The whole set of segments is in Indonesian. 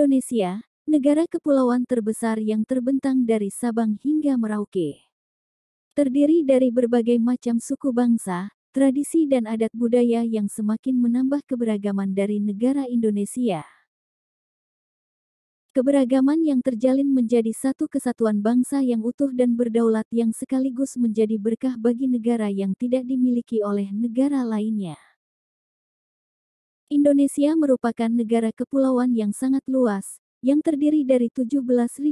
Indonesia, negara kepulauan terbesar yang terbentang dari Sabang hingga Merauke. Terdiri dari berbagai macam suku bangsa, tradisi dan adat budaya yang semakin menambah keberagaman dari negara Indonesia. Keberagaman yang terjalin menjadi satu kesatuan bangsa yang utuh dan berdaulat yang sekaligus menjadi berkah bagi negara yang tidak dimiliki oleh negara lainnya. Indonesia merupakan negara kepulauan yang sangat luas, yang terdiri dari 17.508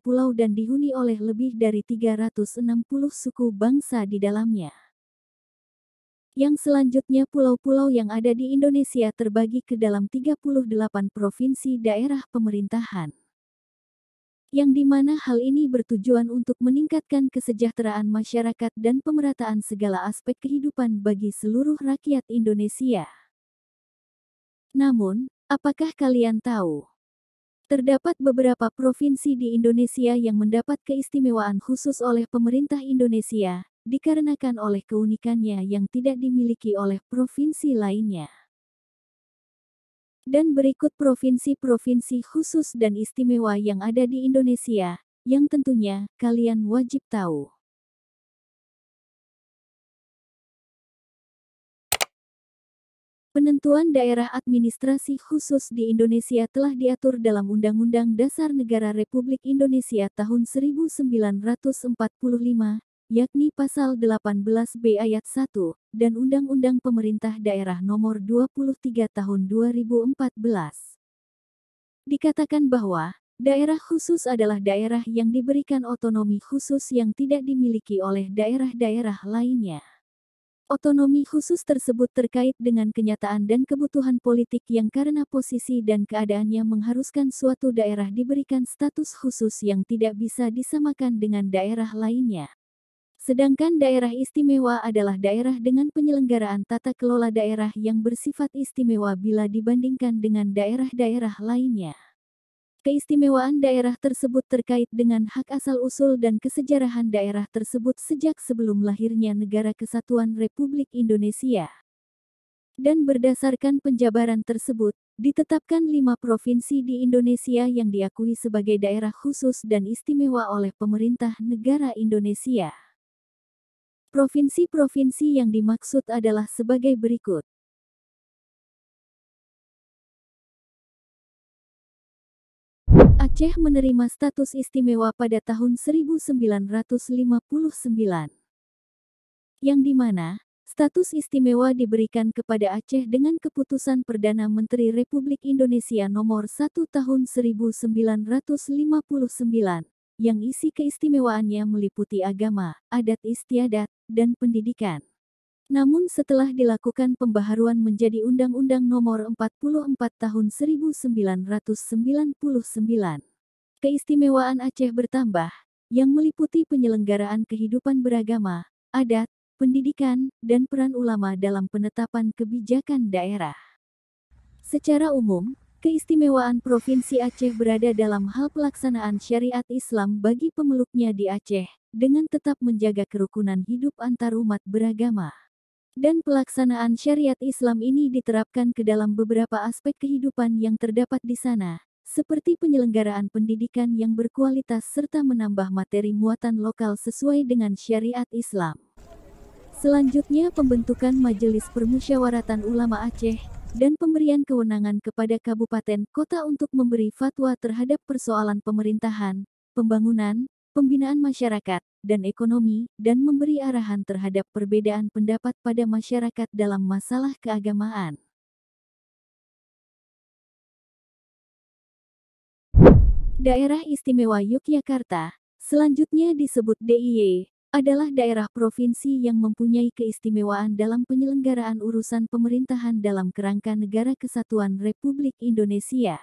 pulau dan dihuni oleh lebih dari 360 suku bangsa di dalamnya. Yang selanjutnya pulau-pulau yang ada di Indonesia terbagi ke dalam 38 provinsi daerah pemerintahan. Yang dimana hal ini bertujuan untuk meningkatkan kesejahteraan masyarakat dan pemerataan segala aspek kehidupan bagi seluruh rakyat Indonesia. Namun, apakah kalian tahu? Terdapat beberapa provinsi di Indonesia yang mendapat keistimewaan khusus oleh pemerintah Indonesia, dikarenakan oleh keunikannya yang tidak dimiliki oleh provinsi lainnya. Dan berikut provinsi-provinsi khusus dan istimewa yang ada di Indonesia, yang tentunya kalian wajib tahu. Penentuan daerah administrasi khusus di Indonesia telah diatur dalam Undang-Undang Dasar Negara Republik Indonesia tahun 1945, yakni Pasal 18B Ayat 1, dan Undang-Undang Pemerintah Daerah Nomor 23 Tahun 2014. Dikatakan bahwa, daerah khusus adalah daerah yang diberikan otonomi khusus yang tidak dimiliki oleh daerah-daerah lainnya. Otonomi khusus tersebut terkait dengan kenyataan dan kebutuhan politik yang karena posisi dan keadaannya mengharuskan suatu daerah diberikan status khusus yang tidak bisa disamakan dengan daerah lainnya. Sedangkan daerah istimewa adalah daerah dengan penyelenggaraan tata kelola daerah yang bersifat istimewa bila dibandingkan dengan daerah-daerah lainnya. Keistimewaan daerah tersebut terkait dengan hak asal-usul dan kesejarahan daerah tersebut sejak sebelum lahirnya Negara Kesatuan Republik Indonesia. Dan berdasarkan penjabaran tersebut, ditetapkan lima provinsi di Indonesia yang diakui sebagai daerah khusus dan istimewa oleh pemerintah negara Indonesia. Provinsi-provinsi yang dimaksud adalah sebagai berikut. Aceh menerima status istimewa pada tahun 1959, yang dimana status istimewa diberikan kepada Aceh dengan keputusan Perdana Menteri Republik Indonesia Nomor 1 Tahun 1959, yang isi keistimewaannya meliputi agama, adat istiadat, dan pendidikan. Namun setelah dilakukan pembaharuan menjadi Undang-Undang Nomor 44 Tahun 1999, keistimewaan Aceh bertambah, yang meliputi penyelenggaraan kehidupan beragama, adat, pendidikan, dan peran ulama dalam penetapan kebijakan daerah. Secara umum, keistimewaan Provinsi Aceh berada dalam hal pelaksanaan syariat Islam bagi pemeluknya di Aceh, dengan tetap menjaga kerukunan hidup antarumat beragama dan pelaksanaan syariat Islam ini diterapkan ke dalam beberapa aspek kehidupan yang terdapat di sana, seperti penyelenggaraan pendidikan yang berkualitas serta menambah materi muatan lokal sesuai dengan syariat Islam. Selanjutnya pembentukan Majelis Permusyawaratan Ulama Aceh dan pemberian kewenangan kepada kabupaten kota untuk memberi fatwa terhadap persoalan pemerintahan, pembangunan, pembinaan masyarakat, dan ekonomi, dan memberi arahan terhadap perbedaan pendapat pada masyarakat dalam masalah keagamaan. Daerah Istimewa Yogyakarta, selanjutnya disebut DIY, adalah daerah provinsi yang mempunyai keistimewaan dalam penyelenggaraan urusan pemerintahan dalam kerangka Negara Kesatuan Republik Indonesia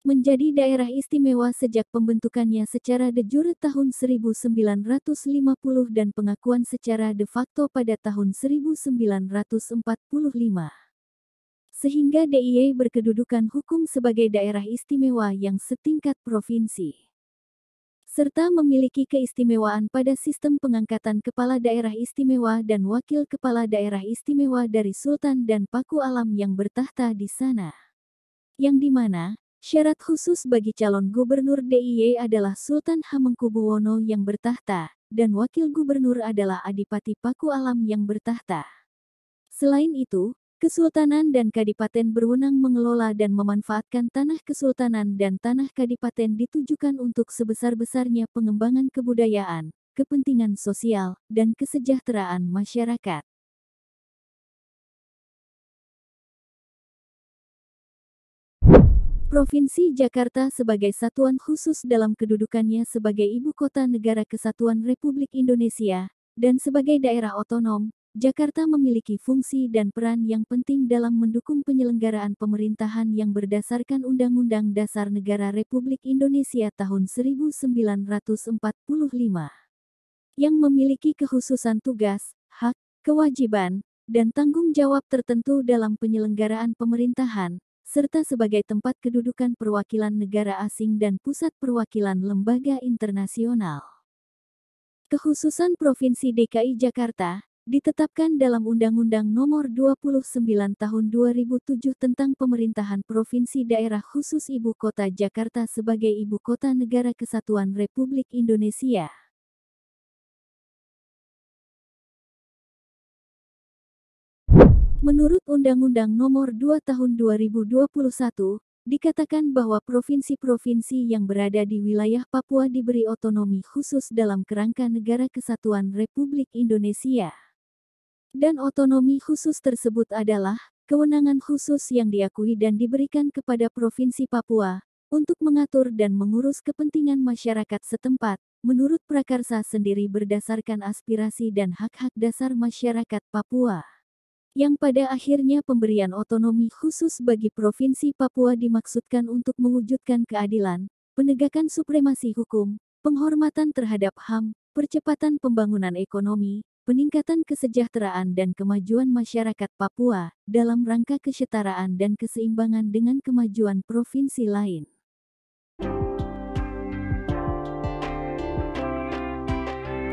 menjadi daerah istimewa sejak pembentukannya secara de jure tahun 1950 dan pengakuan secara de facto pada tahun 1945. Sehingga DIY e berkedudukan hukum sebagai daerah istimewa yang setingkat provinsi. Serta memiliki keistimewaan pada sistem pengangkatan kepala daerah istimewa dan wakil kepala daerah istimewa dari Sultan dan Paku Alam yang bertahta di sana. Yang dimana, Syarat khusus bagi calon gubernur DIY adalah Sultan Hamengkubuwono yang bertahta, dan wakil gubernur adalah Adipati Paku Alam yang bertahta. Selain itu, Kesultanan dan Kadipaten berwenang mengelola dan memanfaatkan tanah kesultanan dan tanah kadipaten ditujukan untuk sebesar-besarnya pengembangan kebudayaan, kepentingan sosial, dan kesejahteraan masyarakat. Provinsi Jakarta sebagai satuan khusus dalam kedudukannya sebagai ibu kota negara kesatuan Republik Indonesia, dan sebagai daerah otonom, Jakarta memiliki fungsi dan peran yang penting dalam mendukung penyelenggaraan pemerintahan yang berdasarkan Undang-Undang Dasar Negara Republik Indonesia tahun 1945, yang memiliki kekhususan tugas, hak, kewajiban, dan tanggung jawab tertentu dalam penyelenggaraan pemerintahan, serta sebagai tempat kedudukan perwakilan negara asing dan pusat perwakilan lembaga internasional. Kekhususan Provinsi DKI Jakarta ditetapkan dalam Undang-Undang Nomor 29 Tahun 2007 tentang Pemerintahan Provinsi Daerah Khusus Ibu Kota Jakarta sebagai Ibu Kota Negara Kesatuan Republik Indonesia. Menurut Undang-Undang Nomor 2 Tahun 2021, dikatakan bahwa provinsi-provinsi yang berada di wilayah Papua diberi otonomi khusus dalam kerangka Negara Kesatuan Republik Indonesia. Dan otonomi khusus tersebut adalah kewenangan khusus yang diakui dan diberikan kepada Provinsi Papua untuk mengatur dan mengurus kepentingan masyarakat setempat, menurut Prakarsa sendiri berdasarkan aspirasi dan hak-hak dasar masyarakat Papua yang pada akhirnya pemberian otonomi khusus bagi Provinsi Papua dimaksudkan untuk mewujudkan keadilan, penegakan supremasi hukum, penghormatan terhadap HAM, percepatan pembangunan ekonomi, peningkatan kesejahteraan dan kemajuan masyarakat Papua dalam rangka kesetaraan dan keseimbangan dengan kemajuan provinsi lain.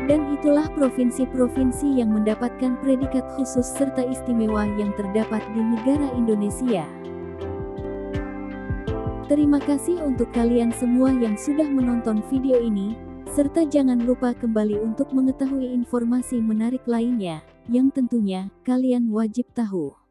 dan itulah provinsi-provinsi yang mendapatkan predikat khusus serta istimewa yang terdapat di negara Indonesia. Terima kasih untuk kalian semua yang sudah menonton video ini, serta jangan lupa kembali untuk mengetahui informasi menarik lainnya, yang tentunya kalian wajib tahu.